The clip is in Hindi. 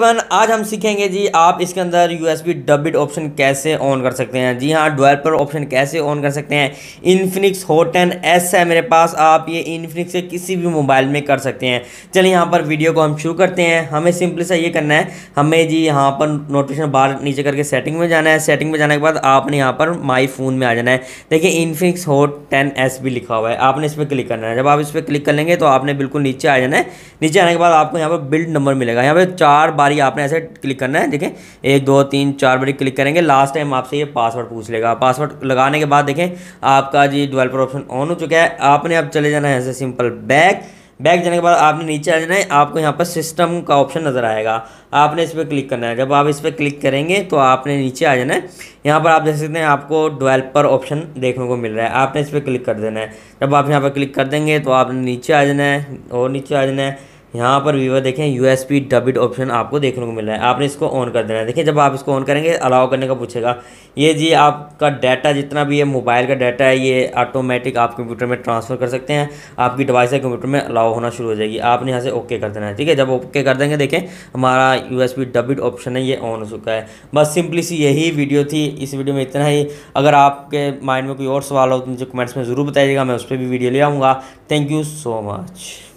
वन आज हम सीखेंगे जी आप इसके अंदर U S B debug option कैसे ऑन कर सकते हैं जी हाँ डेवलपर ऑप्शन कैसे ऑन कर सकते हैं इन्फिनिक्स हॉट टेन एस है मेरे पास आप ये इन्फिनिक्स के किसी भी मोबाइल में कर सकते हैं चलिए यहाँ पर वीडियो को हम शुरू करते हैं हमें सिंपली सा ये करना है हमें जी यहाँ पर नोटिफिकेशन बार नीचे करके सेटिंग में जाना है सेटिंग में जाने के बाद आपने यहाँ पर माई फ़ोन में आ जाना है देखिए इन्फिनिक्स हॉट टेन एस भी लिखा हुआ है आपने इस पर क्लिक करना है जब आप इस पर क्लिक कर लेंगे तो आपने बिल्कुल नीचे आ जाना है नीचे आने के बाद आपको यहाँ पर बिल्ड नंबर मिलेगा यहाँ पर चार बारी आपने ऐसे क्लिक करना है देखें एक दो तीन चार बारी क्लिक करेंगे लास्ट टाइम आपसे ये पासवर्ड पूछ लेगा पासवर्ड लगाने के बाद देखें आपका जी डिवेल्पर ऑप्शन ऑन हो चुका है आपने अब चले जाना है ऐसे सिंपल बैक बैक जाने के बाद आपने नीचे आ जाना है आपको यहाँ पर सिस्टम का ऑप्शन नज़र आएगा आपने इस पर क्लिक करना है जब आप इस पर क्लिक करेंगे तो आपने नीचे आ जाना है यहाँ पर आप देख सकते हैं आपको डेवलपर ऑप्शन देखने को मिल रहा है आपने इस पर क्लिक कर देना है जब आप यहाँ पर क्लिक कर देंगे तो आपने नीचे आ जाना है और नीचे आ जाना है यहाँ पर वीवर देखें पी डबिट ऑप्शन आपको देखने को मिल रहा है आपने इसको ऑन कर देना है देखिए जब आप इसको ऑन करेंगे अलाउ करने का पूछेगा ये जी आपका डाटा जितना भी है मोबाइल का डाटा है ये ऑटोमेटिक आप कंप्यूटर में ट्रांसफ़र कर सकते हैं आपकी डिवाइस है कंप्यूटर में अलाउ होना शुरू हो जाएगी आपने यहाँ से ओके कर देना है ठीक है जब ओके कर देंगे देखें हमारा यू डबिट ऑप्शन है ये ऑन हो चुका है बस सिंपली सी यही वीडियो थी इस वीडियो में इतना ही अगर आपके माइंड में कोई और सवाल हो तो मुझे कमेंट्स में ज़रूर बताइएगा मैं उस पर भी वीडियो ले आऊँगा थैंक यू सो मच